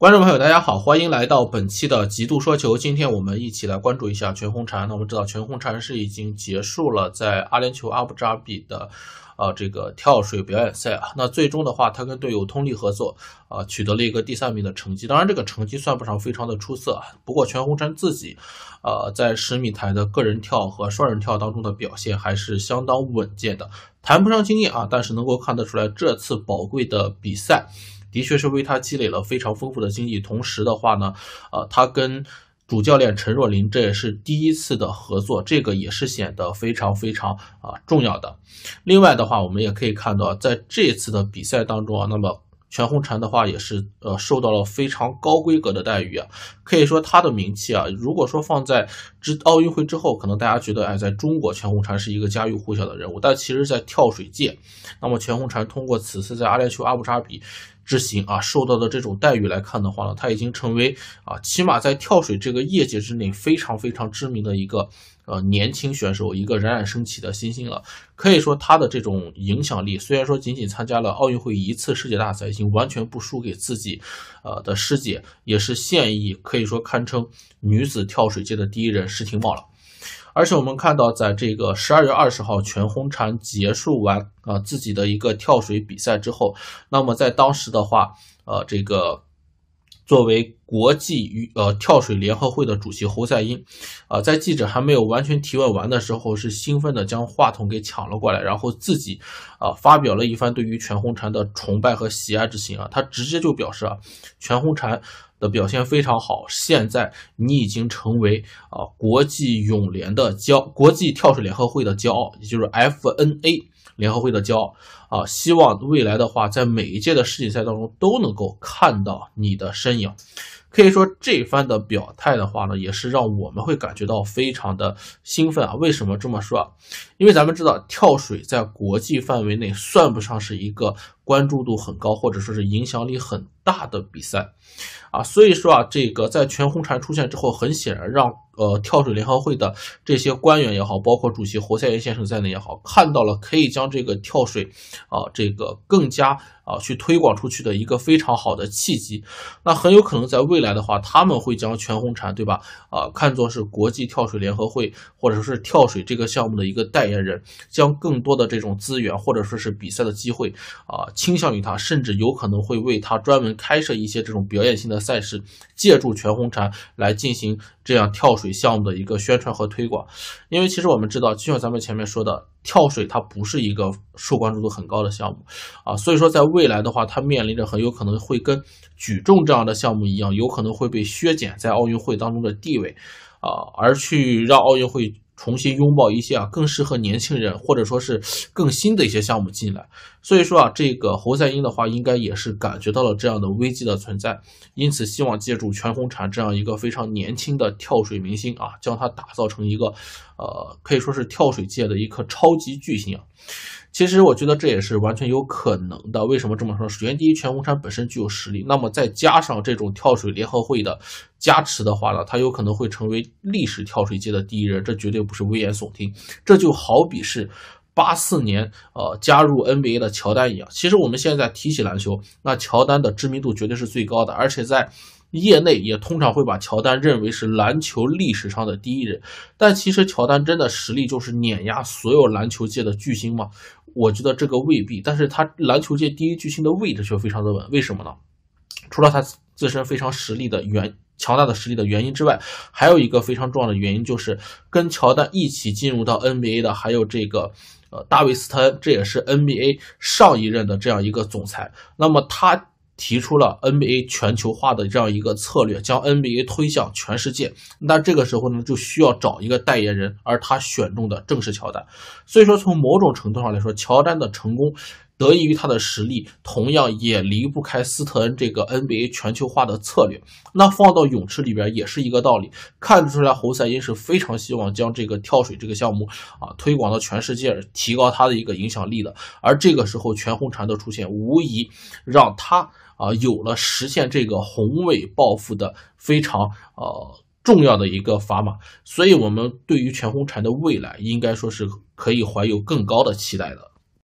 观众朋友，大家好，欢迎来到本期的《极度说球》。今天我们一起来关注一下全红婵。那我们知道，全红婵是已经结束了在阿联酋阿布扎比的，呃，这个跳水表演赛啊。那最终的话，他跟队友通力合作，啊，取得了一个第三名的成绩。当然，这个成绩算不上非常的出色啊。不过，全红婵自己，呃，在十米台的个人跳和双人跳当中的表现还是相当稳健的，谈不上惊艳啊，但是能够看得出来，这次宝贵的比赛。的确是为他积累了非常丰富的经济。同时的话呢，呃，他跟主教练陈若琳这也是第一次的合作，这个也是显得非常非常啊重要的。另外的话，我们也可以看到，在这次的比赛当中啊，那么全红婵的话也是呃受到了非常高规格的待遇啊，可以说他的名气啊，如果说放在之奥运会之后，可能大家觉得哎，在中国全红婵是一个家喻户晓的人物，但其实在跳水界，那么全红婵通过此次在阿联酋阿布扎比。之行啊，受到的这种待遇来看的话呢，他已经成为啊，起码在跳水这个业界之内非常非常知名的一个呃年轻选手，一个冉冉升起的新星了。可以说他的这种影响力，虽然说仅仅参加了奥运会一次世界大赛，已经完全不输给自己呃的师姐，也是现役可以说堪称女子跳水界的第一人施廷懋了。而且我们看到，在这个十二月二十号，全红婵结束完啊自己的一个跳水比赛之后，那么在当时的话，呃，这个作为国际与呃跳水联合会的主席侯赛因，啊，在记者还没有完全提问完的时候，是兴奋的将话筒给抢了过来，然后自己啊发表了一番对于全红婵的崇拜和喜爱之情啊，他直接就表示啊，全红婵。的表现非常好，现在你已经成为啊国际泳联的骄，国际跳水联合会的骄傲，也就是 FNA 联合会的骄傲。啊，希望未来的话，在每一届的世锦赛当中都能够看到你的身影。可以说，这番的表态的话呢，也是让我们会感觉到非常的兴奋啊。为什么这么说？啊？因为咱们知道，跳水在国际范围内算不上是一个关注度很高，或者说是影响力很大的比赛啊。所以说啊，这个在全红婵出现之后，很显然让呃跳水联合会的这些官员也好，包括主席侯赛因先生在内也好，看到了可以将这个跳水。啊，这个更加啊，去推广出去的一个非常好的契机。那很有可能在未来的话，他们会将全红婵，对吧？啊，看作是国际跳水联合会或者说是跳水这个项目的一个代言人，将更多的这种资源或者说是比赛的机会啊，倾向于他，甚至有可能会为他专门开设一些这种表演性的赛事，借助全红婵来进行这样跳水项目的一个宣传和推广。因为其实我们知道，就像咱们前面说的。跳水它不是一个受关注度很高的项目，啊，所以说在未来的话，它面临着很有可能会跟举重这样的项目一样，有可能会被削减在奥运会当中的地位，啊，而去让奥运会。重新拥抱一些啊更适合年轻人或者说是更新的一些项目进来，所以说啊这个侯赛因的话应该也是感觉到了这样的危机的存在，因此希望借助全红婵这样一个非常年轻的跳水明星啊，将它打造成一个，呃可以说是跳水界的一颗超级巨星啊。其实我觉得这也是完全有可能的。为什么这么说？首先，第一，全红婵本身具有实力，那么再加上这种跳水联合会的加持的话呢，他有可能会成为历史跳水界的第一人。这绝对不是危言耸听。这就好比是八四年呃加入 NBA 的乔丹一样。其实我们现在提起篮球，那乔丹的知名度绝对是最高的，而且在业内也通常会把乔丹认为是篮球历史上的第一人。但其实乔丹真的实力就是碾压所有篮球界的巨星吗？我觉得这个未必，但是他篮球界第一巨星的位置却非常的稳，为什么呢？除了他自身非常实力的原强大的实力的原因之外，还有一个非常重要的原因就是，跟乔丹一起进入到 NBA 的还有这个呃大卫斯特恩，这也是 NBA 上一任的这样一个总裁，那么他。提出了 NBA 全球化的这样一个策略，将 NBA 推向全世界。那这个时候呢，就需要找一个代言人，而他选中的正是乔丹。所以说，从某种程度上来说，乔丹的成功得益于他的实力，同样也离不开斯特恩这个 NBA 全球化的策略。那放到泳池里边也是一个道理。看得出来，侯赛因是非常希望将这个跳水这个项目啊推广到全世界，提高他的一个影响力的。而这个时候，全红婵的出现，无疑让他。啊，有了实现这个宏伟抱负的非常呃重要的一个砝码，所以我们对于全红婵的未来，应该说是可以怀有更高的期待的。